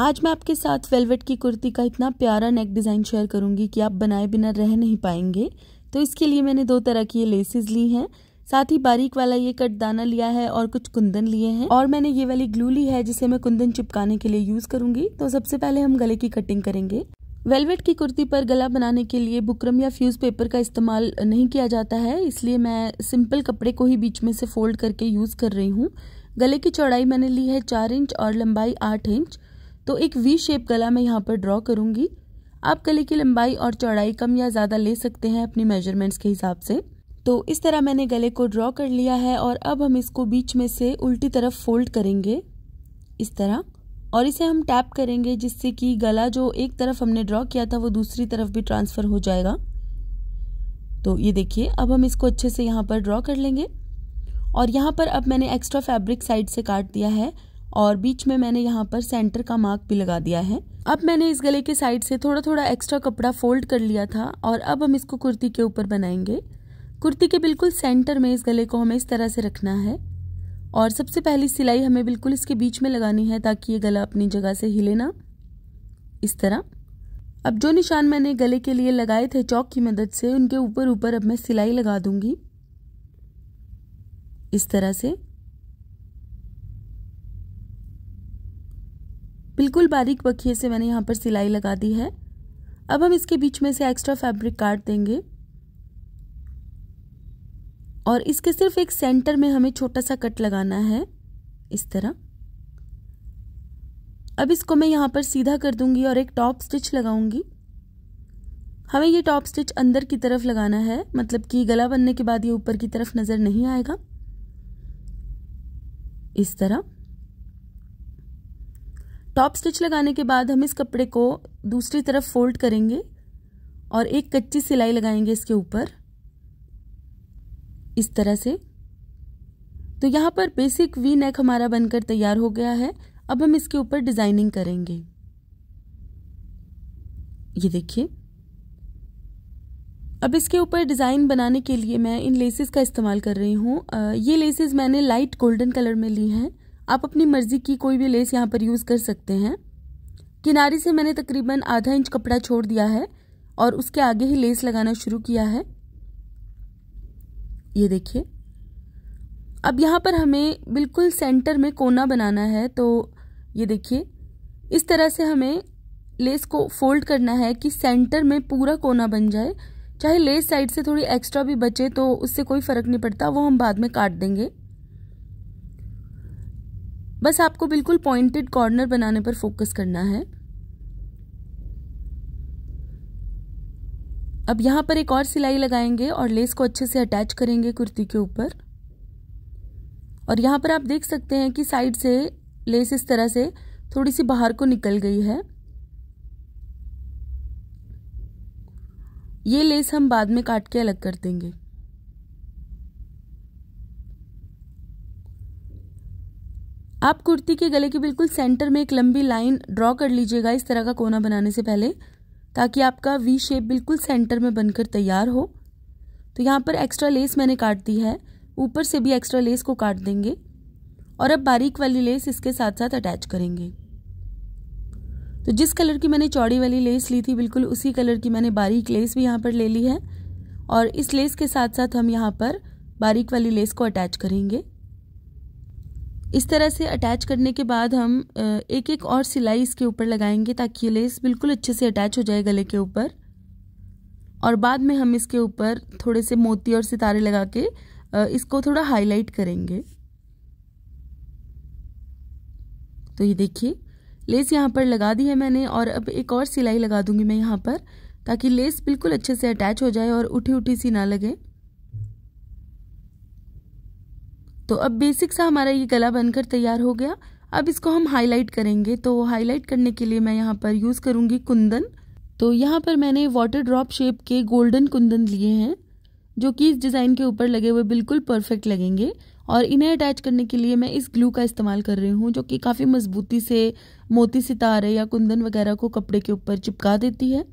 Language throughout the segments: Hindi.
आज मैं आपके साथ वेलवेट की कुर्ती का इतना प्यारा नेक डिज़ाइन शेयर करूंगी कि आप बनाए बिना रह नहीं पाएंगे तो इसके लिए मैंने दो तरह की ये लेसेस ली हैं साथ ही बारीक वाला ये कट दाना लिया है और कुछ कुंदन लिए हैं और मैंने ये वाली ग्लू ली है जिसे मैं कुंदन चिपकाने के लिए यूज करूंगी तो सबसे पहले हम गले की कटिंग करेंगे वेलवेट की कुर्ती पर गला बनाने के लिए बुकरम या फ्यूज़ पेपर का इस्तेमाल नहीं किया जाता है इसलिए मैं सिंपल कपड़े को ही बीच में से फोल्ड करके यूज़ कर रही हूँ गले की चौड़ाई मैंने ली है चार इंच और लंबाई आठ इंच तो एक वी शेप गला मैं यहाँ पर ड्रॉ करूँगी आप गले की लंबाई और चौड़ाई कम या ज़्यादा ले सकते हैं अपनी मेजरमेंट्स के हिसाब से तो इस तरह मैंने गले को ड्रॉ कर लिया है और अब हम इसको बीच में से उल्टी तरफ फोल्ड करेंगे इस तरह और इसे हम टैप करेंगे जिससे कि गला जो एक तरफ हमने ड्रॉ किया था वो दूसरी तरफ भी ट्रांसफ़र हो जाएगा तो ये देखिए अब हम इसको अच्छे से यहाँ पर ड्रॉ कर लेंगे और यहाँ पर अब मैंने एक्स्ट्रा फैब्रिक साइड से काट दिया है और बीच में मैंने यहाँ पर सेंटर का मार्क भी लगा दिया है अब मैंने इस गले के साइड से थोड़ा थोड़ा एक्स्ट्रा कपड़ा फोल्ड कर लिया था और अब हम इसको कुर्ती के ऊपर बनाएंगे कुर्ती के बिल्कुल सेंटर में इस गले को हमें इस तरह से रखना है और सबसे पहली सिलाई हमें बिल्कुल इसके बीच में लगानी है ताकि ये गला अपनी जगह से हिले ना इस तरह अब जो निशान मैंने गले के लिए लगाए थे चौक की मदद से उनके ऊपर ऊपर अब मैं सिलाई लगा दूंगी इस तरह से बिल्कुल बारीक बखिए से मैंने यहाँ पर सिलाई लगा दी है अब हम इसके बीच में से एक्स्ट्रा फैब्रिक काट देंगे और इसके सिर्फ एक सेंटर में हमें छोटा सा कट लगाना है इस तरह अब इसको मैं यहाँ पर सीधा कर दूंगी और एक टॉप स्टिच लगाऊंगी हमें ये टॉप स्टिच अंदर की तरफ लगाना है मतलब कि गला बनने के बाद ये ऊपर की तरफ नज़र नहीं आएगा इस तरह टॉप स्टिच लगाने के बाद हम इस कपड़े को दूसरी तरफ फोल्ड करेंगे और एक कच्ची सिलाई लगाएंगे इसके ऊपर इस तरह से तो यहाँ पर बेसिक वी नेक हमारा बनकर तैयार हो गया है अब हम इसके ऊपर डिज़ाइनिंग करेंगे ये देखिए अब इसके ऊपर डिज़ाइन बनाने के लिए मैं इन लेसेस का इस्तेमाल कर रही हूँ ये लेसेस मैंने लाइट गोल्डन कलर में ली हैं आप अपनी मर्जी की कोई भी लेस यहाँ पर यूज़ कर सकते हैं किनारे से मैंने तकरीबन आधा इंच कपड़ा छोड़ दिया है और उसके आगे ही लेस लगाना शुरू किया है ये देखिए अब यहाँ पर हमें बिल्कुल सेंटर में कोना बनाना है तो ये देखिए इस तरह से हमें लेस को फोल्ड करना है कि सेंटर में पूरा कोना बन जाए चाहे लेस साइड से थोड़ी एक्स्ट्रा भी बचे तो उससे कोई फ़र्क नहीं पड़ता वो हम बाद में काट देंगे बस आपको बिल्कुल पॉइंटेड कॉर्नर बनाने पर फोकस करना है अब यहाँ पर एक और सिलाई लगाएंगे और लेस को अच्छे से अटैच करेंगे कुर्ती के ऊपर और यहाँ पर आप देख सकते हैं कि साइड से लेस इस तरह से थोड़ी सी बाहर को निकल गई है ये लेस हम बाद में काट के अलग कर देंगे आप कुर्ती के गले के बिल्कुल सेंटर में एक लंबी लाइन ड्रॉ कर लीजिएगा इस तरह का कोना बनाने से पहले ताकि आपका वी शेप बिल्कुल सेंटर में बनकर तैयार हो तो यहाँ पर एक्स्ट्रा लेस मैंने काट दी है ऊपर से भी एक्स्ट्रा लेस को काट देंगे और अब बारीक वाली लेस इसके साथ साथ अटैच करेंगे तो जिस कलर की मैंने चौड़ी वाली लेस ली थी बिल्कुल उसी कलर की मैंने बारीक लेस भी यहाँ पर ले ली है और इस लेस के साथ साथ हम यहाँ पर बारीक वाली लेस को अटैच करेंगे इस तरह से अटैच करने के बाद हम एक एक और सिलाई इसके ऊपर लगाएंगे ताकि ये लेस बिल्कुल अच्छे से अटैच हो जाए गले के ऊपर और बाद में हम इसके ऊपर थोड़े से मोती और सितारे लगा के इसको थोड़ा हाईलाइट करेंगे तो ये देखिए लेस यहाँ पर लगा दी है मैंने और अब एक और सिलाई लगा दूंगी मैं यहाँ पर ताकि लेस बिल्कुल अच्छे से अटैच हो जाए और उठी उठी सी ना लगे तो अब बेसिक सा हमारा ये गला बनकर तैयार हो गया अब इसको हम हाईलाइट करेंगे तो हाईलाइट करने के लिए मैं यहाँ पर यूज़ करूंगी कुंदन तो यहाँ पर मैंने वाटर ड्रॉप शेप के गोल्डन कुंदन लिए हैं जो कि इस डिज़ाइन के ऊपर लगे हुए बिल्कुल परफेक्ट लगेंगे और इन्हें अटैच करने के लिए मैं इस ग्लू का इस्तेमाल कर रही हूँ जो कि काफ़ी मजबूती से मोती सितारे या कुंदन वगैरह को कपड़े के ऊपर चिपका देती है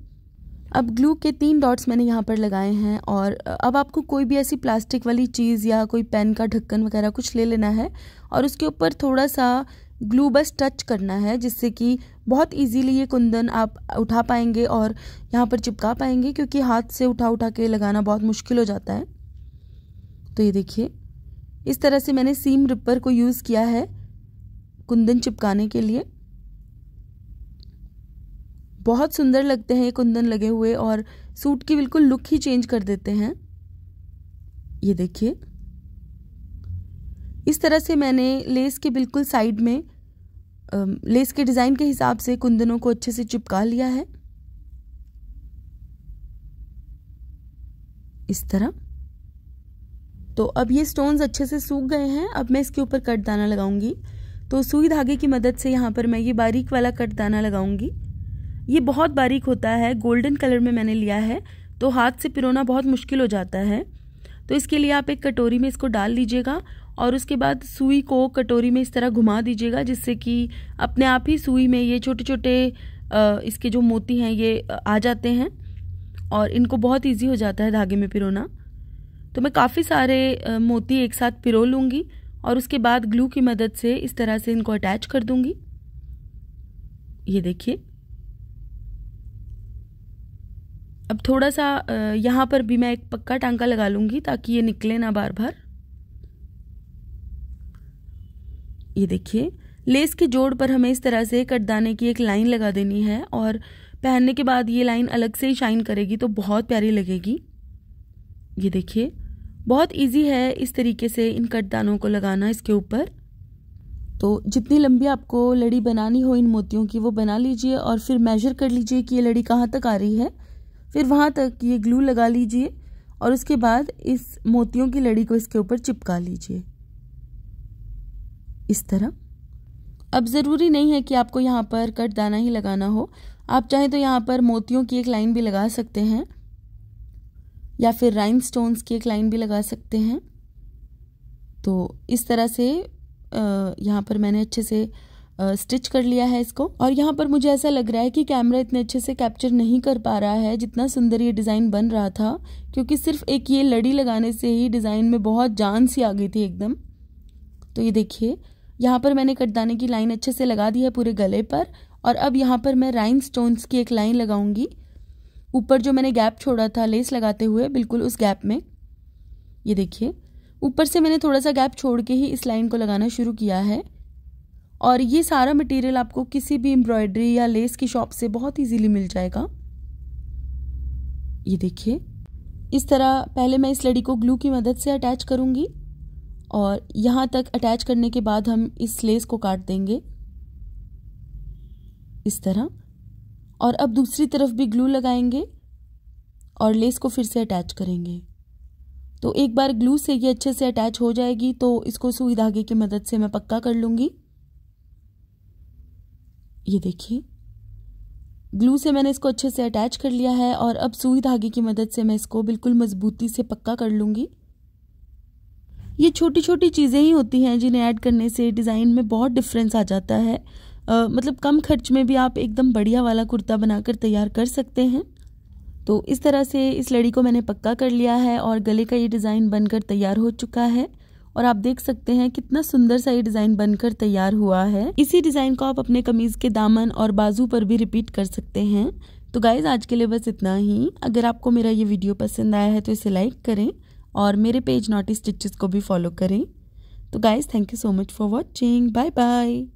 अब ग्लू के तीन डॉट्स मैंने यहाँ पर लगाए हैं और अब आपको कोई भी ऐसी प्लास्टिक वाली चीज़ या कोई पेन का ढक्कन वगैरह कुछ ले लेना है और उसके ऊपर थोड़ा सा ग्लू बस टच करना है जिससे कि बहुत इजीली ये कुंदन आप उठा पाएंगे और यहाँ पर चिपका पाएंगे क्योंकि हाथ से उठा उठा के लगाना बहुत मुश्किल हो जाता है तो ये देखिए इस तरह से मैंने सीम रिपर को यूज़ किया है कुंदन चिपकाने के लिए बहुत सुंदर लगते हैं ये कुंदन लगे हुए और सूट की बिल्कुल लुक ही चेंज कर देते हैं ये देखिए इस तरह से मैंने लेस के बिल्कुल साइड में लेस के डिज़ाइन के हिसाब से कुंदनों को अच्छे से चिपका लिया है इस तरह तो अब ये स्टोन्स अच्छे से सूख गए हैं अब मैं इसके ऊपर कट दाना लगाऊंगी तो सुई धागे की मदद से यहाँ पर मैं ये बारीक वाला कट दाना लगाऊंगी ये बहुत बारीक होता है गोल्डन कलर में मैंने लिया है तो हाथ से पिरोना बहुत मुश्किल हो जाता है तो इसके लिए आप एक कटोरी में इसको डाल लीजिएगा और उसके बाद सुई को कटोरी में इस तरह घुमा दीजिएगा जिससे कि अपने आप ही सुई में ये छोटे छोटे इसके जो मोती हैं ये आ जाते हैं और इनको बहुत ईजी हो जाता है धागे में पिरोना तो मैं काफ़ी सारे मोती एक साथ पिरो लूँगी और उसके बाद ग्लू की मदद से इस तरह से इनको अटैच कर दूँगी ये देखिए अब थोड़ा सा यहाँ पर भी मैं एक पक्का टांका लगा लूँगी ताकि ये निकले ना बार बार ये देखिए लेस के जोड़ पर हमें इस तरह से कटदाने की एक लाइन लगा देनी है और पहनने के बाद ये लाइन अलग से ही शाइन करेगी तो बहुत प्यारी लगेगी ये देखिए बहुत इजी है इस तरीके से इन कटदानों को लगाना इसके ऊपर तो जितनी लंबी आपको लड़ी बनानी हो इन मोतियों की वो बना लीजिए और फिर मेजर कर लीजिए कि ये लड़ी कहाँ तक आ रही है फिर वहाँ तक ये ग्लू लगा लीजिए और उसके बाद इस मोतियों की लड़ी को इसके ऊपर चिपका लीजिए इस तरह अब ज़रूरी नहीं है कि आपको यहाँ पर कट दाना ही लगाना हो आप चाहें तो यहाँ पर मोतियों की एक लाइन भी लगा सकते हैं या फिर राइन स्टोन्स की एक लाइन भी लगा सकते हैं तो इस तरह से यहाँ पर मैंने अच्छे से स्टिच कर लिया है इसको और यहाँ पर मुझे ऐसा लग रहा है कि कैमरा इतने अच्छे से कैप्चर नहीं कर पा रहा है जितना सुंदर ये डिज़ाइन बन रहा था क्योंकि सिर्फ एक ये लड़ी लगाने से ही डिज़ाइन में बहुत जान सी आ गई थी एकदम तो ये देखिए यहाँ पर मैंने कटदाने की लाइन अच्छे से लगा दी है पूरे गले पर और अब यहाँ पर मैं राइन स्टोन्स की एक लाइन लगाऊंगी ऊपर जो मैंने गैप छोड़ा था लेस लगाते हुए बिल्कुल उस गैप में ये देखिए ऊपर से मैंने थोड़ा सा गैप छोड़ के ही इस लाइन को लगाना शुरू किया है और ये सारा मटेरियल आपको किसी भी एम्ब्रॉयडरी या लेस की शॉप से बहुत इजीली मिल जाएगा ये देखिए इस तरह पहले मैं इस लड़ी को ग्लू की मदद से अटैच करूँगी और यहाँ तक अटैच करने के बाद हम इस लेस को काट देंगे इस तरह और अब दूसरी तरफ भी ग्लू लगाएंगे और लेस को फिर से अटैच करेंगे तो एक बार ग्लू से ये अच्छे से अटैच हो जाएगी तो इसको सुई धागे की मदद से मैं पक्का कर लूँगी ये देखिए ग्लू से मैंने इसको अच्छे से अटैच कर लिया है और अब सुई धागे की मदद से मैं इसको बिल्कुल मज़बूती से पक्का कर लूँगी ये छोटी छोटी चीज़ें ही होती हैं जिन्हें ऐड करने से डिज़ाइन में बहुत डिफरेंस आ जाता है आ, मतलब कम खर्च में भी आप एकदम बढ़िया वाला कुर्ता बनाकर तैयार कर सकते हैं तो इस तरह से इस लड़ी को मैंने पक्का कर लिया है और गले का ये डिज़ाइन बनकर तैयार हो चुका है और आप देख सकते हैं कितना सुंदर सा ये डिजाइन बनकर तैयार हुआ है इसी डिजाइन को आप अपने कमीज के दामन और बाजू पर भी रिपीट कर सकते हैं तो गाइज आज के लिए बस इतना ही अगर आपको मेरा ये वीडियो पसंद आया है तो इसे लाइक करें और मेरे पेज नॉटी स्टिचेस को भी फॉलो करें तो guys thank you so much for watching bye bye